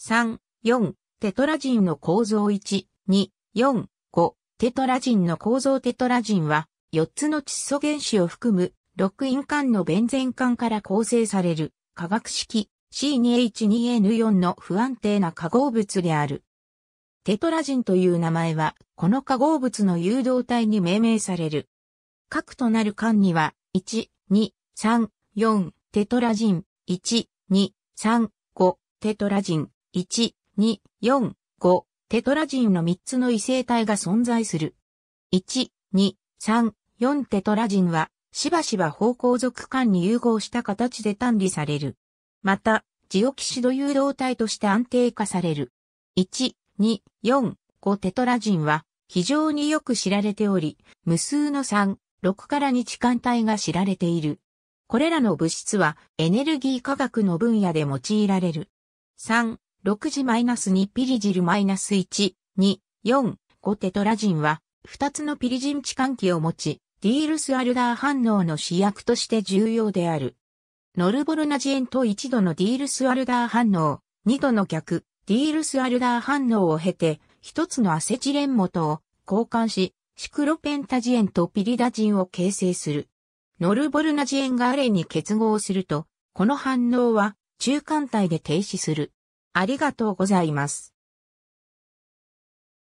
3、4、テトラ人の構造1、2、4、5、テトラ人の構造テトラ人は、4つの窒素原子を含む、6因間のベンゼン間から構成される、化学式 C2H2N4 の不安定な化合物である。テトラ人という名前は、この化合物の誘導体に命名される。核となる間には、1、2、3、4、テトラ人、1、2、3、5、テトラ人、1、2、4、5、テトラ人の3つの異性体が存在する。1、2、3、4テトラ人は、しばしば方向属間に融合した形で単理される。また、ジオキシド誘導体として安定化される。1、2、4、5テトラ人は、非常によく知られており、無数の3、6から2痴間体が知られている。これらの物質はエネルギー科学の分野で用いられる。3、6時マイナス2ピリジルマイナス1、2、4、5テトラジンは、2つのピリジン置換器を持ち、ディールスアルダー反応の主役として重要である。ノルボルナジエンと1度のディールスアルダー反応、2度の逆、ディールスアルダー反応を経て、1つのアセチレン元を交換し、シクロペンタジエンとピリダジンを形成する。ノルボルナジエンがアレンに結合すると、この反応は中間体で停止する。ありがとうございます。